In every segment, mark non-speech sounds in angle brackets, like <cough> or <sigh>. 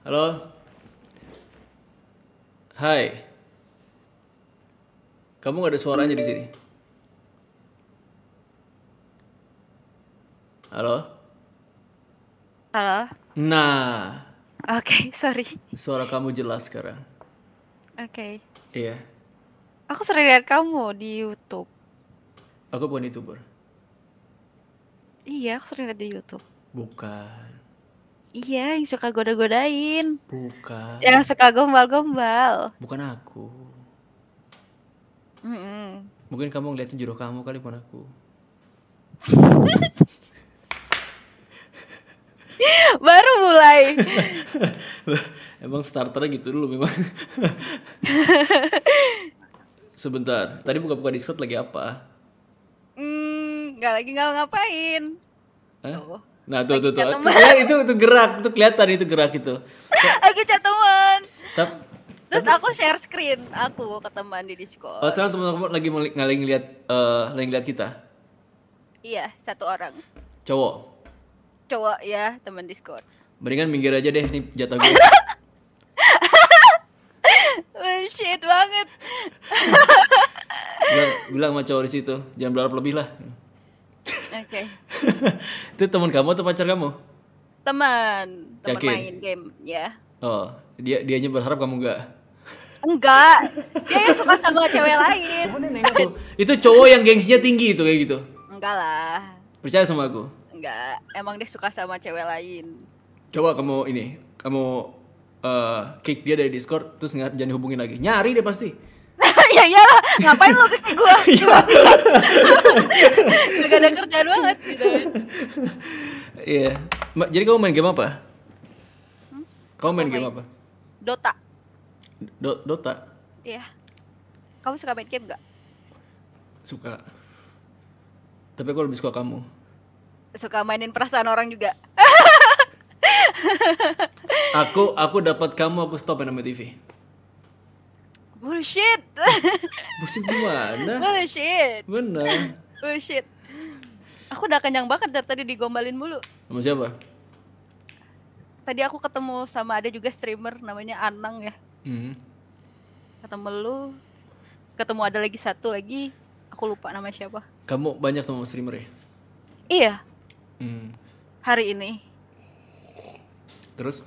Halo? Hai. Kamu gak ada suaranya di sini. Halo? Halo? Nah. Oke, okay, sorry. Suara kamu jelas sekarang. Oke. Okay. Iya. Aku sering lihat kamu di YouTube. Aku bukan YouTuber. Iya, aku sering lihat di YouTube. Bukan. Iya, yang suka goda-godain. Bukan. Yang suka gombal-gombal. Bukan aku. Mm -mm. Mungkin kamu ngeliatin jodoh kamu kali pun aku. <laughs> Baru mulai. <laughs> Emang starternya gitu dulu memang. <laughs> Sebentar, tadi buka-buka Discord lagi apa? Hmm, nggak lagi nggak ngapain. Eh? Oh. Nah, tuh tuh tuh. Ya, itu itu gerak, itu kelihatan itu gerak itu. <laughs> Lagi chat teman. Terus aku share screen aku ke teman di Discord. Oh, sekarang teman-teman lagi ngalih ngeliat uh, lagi ngeliat kita. Iya, satu orang. Cowok. Cowok ya, teman Discord. Mendingan minggir aja deh nih jatah gue. <laughs> shit banget. <laughs> bilang, bilang sama cowok di situ, jangan berharap lebih lah. Oke. Okay. <laughs> itu teman kamu atau pacar kamu? Teman, teman main game, ya. Oh, dia dianya berharap kamu enggak? Enggak. <laughs> Dia yang suka sama cewek lain. itu cowok yang gengsinya tinggi itu kayak gitu. Enggak lah. Percaya sama aku? Enggak. Emang dia suka sama cewek lain. Coba kamu ini, kamu uh, kick dia dari Discord terus jangan hubungin lagi. Nyari deh pasti. <laughs> ya iyalah ngapain lo kayak gue <laughs> iya. gak ada kerjaan banget gitu iya yeah. jadi kamu main game apa hmm? kamu main game main. apa Dota Do Dota iya yeah. kamu suka main game gak suka tapi aku lebih suka kamu suka mainin perasaan orang juga aku aku dapat kamu aku stop main TV bullshit bullshit gimana bullshit Benar. bullshit aku udah kenyang banget dari tadi digombalin mulu sama siapa tadi aku ketemu sama ada juga streamer namanya Anang ya mm. ketemu lu ketemu ada lagi satu lagi aku lupa nama siapa kamu banyak teman streamer ya iya mm. hari ini terus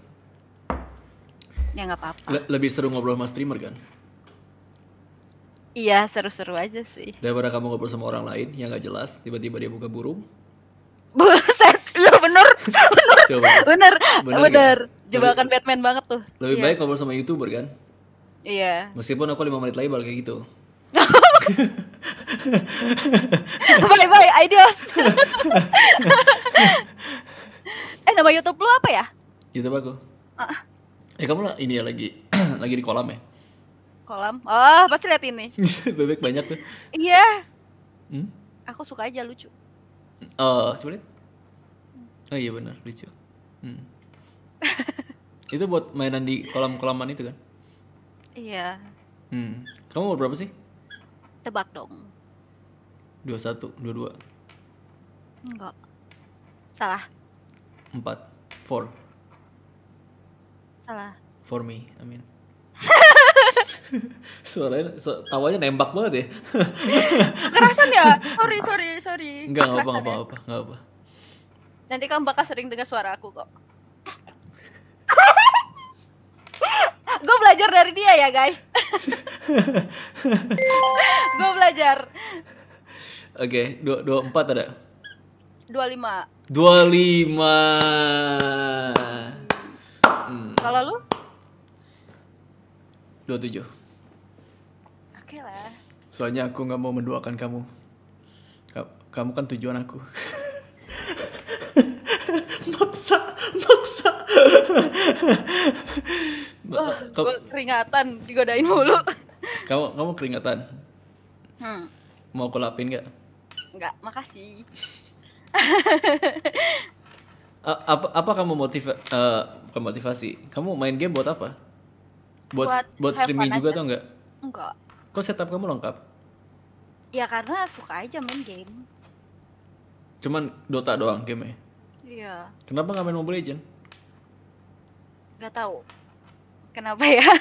ya nggak apa-apa Le lebih seru ngobrol sama streamer kan Iya seru-seru aja sih. Daripada kamu ngobrol sama orang lain yang gak jelas, tiba-tiba dia buka burung. Buset, iya bener, bener, <laughs> Coba. bener, bener, bener. jebakan Batman banget tuh. Lebih iya. baik ngobrol sama youtuber kan? Iya. Meskipun aku lima menit lagi balik kayak gitu. <laughs> bye bye, adios. <laughs> eh nama YouTube lu apa ya? YouTube aku. Uh. Eh kamu lah ini ya lagi <clears throat> lagi di kolam ya? kolam oh pasti lihat ini <laughs> bebek banyak tuh iya hmm? aku suka aja lucu oh coba lihat oh iya benar lucu hmm. <laughs> itu buat mainan di kolam-kolaman itu kan iya hmm. kamu umur berapa sih tebak dong dua satu enggak salah 4 four salah for me I mean <laughs> Suaranya su tawanya nembak banget ya. Kerasan <laughs> ya? Sorry, sorry, sorry. Enggak apa ya? apa apa, enggak apa. Nanti kamu bakal sering dengar suara aku kok. <laughs> gue belajar dari dia ya guys gue belajar oke okay, dua dua empat ada dua lima dua lima hmm. kalau lu 27. Oke okay lah. Soalnya aku nggak mau menduakan kamu. Kamu kan tujuan aku. <laughs> maksa, maksa. oh, gue keringatan digodain mulu. <laughs> kamu kamu keringatan. Hmm. Mau aku lapin nggak? Nggak, makasih. <laughs> apa apa kamu motiva uh, motivasi? Kamu main game buat apa? buat buat, streaming juga aja. tuh enggak? Enggak. Kok setup kamu lengkap? Ya karena suka aja main game. Cuman Dota doang game Iya. Kenapa nggak main Mobile Legend? Gak tahu. Kenapa ya? <laughs>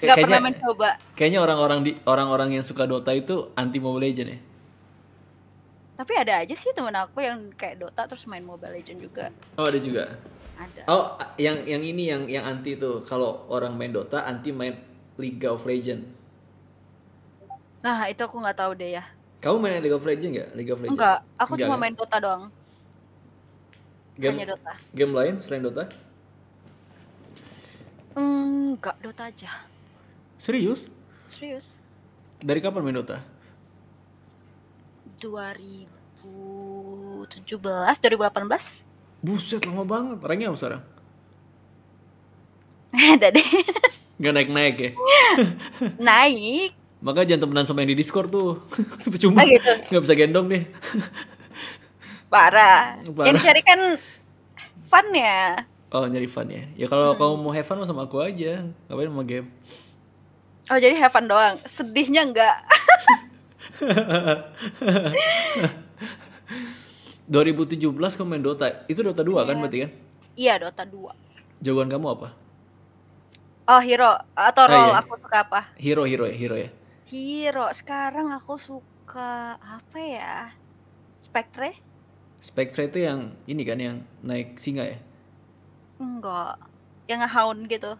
Gak kayaknya, pernah mencoba. Kayaknya orang-orang di orang-orang yang suka Dota itu anti Mobile Legend ya. Tapi ada aja sih temen aku yang kayak Dota terus main Mobile Legend juga. Oh ada juga ada. Oh, yang yang ini yang yang anti tuh kalau orang main Dota anti main League of Legends. Nah, itu aku nggak tahu deh ya. Kamu main League of Legends nggak? League of Legends? Enggak, aku Enggak cuma kan? main Dota doang. Game, Hanya Dota. Game lain selain Dota? Enggak, Dota aja. Serius? Serius. Dari kapan main Dota? 2017, 2018 Buset lama banget. Ranknya apa sekarang? <laughs> Ada deh. Gak naik-naik ya? <laughs> naik. Maka jangan temenan sama yang di Discord tuh. <laughs> Percuma. Oh gitu. Gak bisa gendong deh. Parah. Parah. Yang cari kan fun ya. Oh nyari fun ya. Ya kalau hmm. kamu mau have fun sama aku aja. Ngapain sama game? Oh jadi have fun doang. Sedihnya enggak. 2017 kamu main Dota. Itu Dota 2 yeah. kan iya. berarti kan? Iya, Dota 2. Jagoan kamu apa? Oh, hero atau role ah, iya. aku suka apa? Hero, hero ya, hero ya. Hero. Sekarang aku suka apa ya? Spectre? Spectre itu yang ini kan yang naik singa ya? Enggak. Yang hound gitu.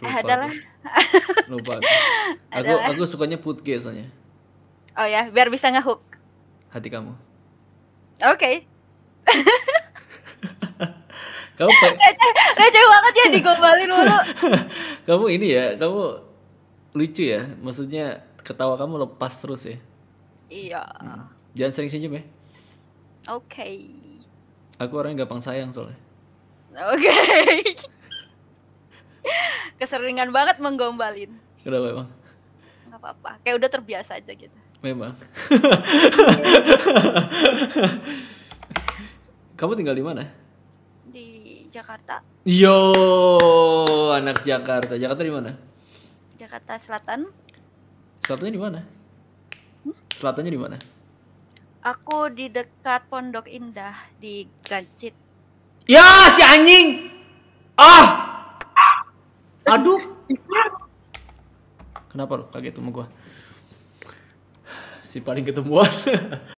Lupa adalah aku. <laughs> lupa aku. aku aku sukanya putke soalnya oh ya biar bisa ngehook hati kamu Oke. Okay. <laughs> kamu receh, banget ya digombalin mulu. <laughs> kamu ini ya, kamu lucu ya. Maksudnya ketawa kamu lepas terus ya. Iya. Hmm. Jangan sering senyum ya. Oke. Okay. Aku orangnya gampang sayang soalnya. Oke. <laughs> Keseringan banget menggombalin. Kenapa emang? Gak apa-apa, kayak udah terbiasa aja gitu. Memang. Kamu tinggal di mana? Di Jakarta. Yo, anak Jakarta. Jakarta di mana? Jakarta Selatan. Selatannya di mana? Hmm? Selatannya di mana? Aku di dekat Pondok Indah di Gancit. Ya, si anjing. Ah. Aduh. Kenapa lo kaget sama gua? si paling ketemuan <laughs>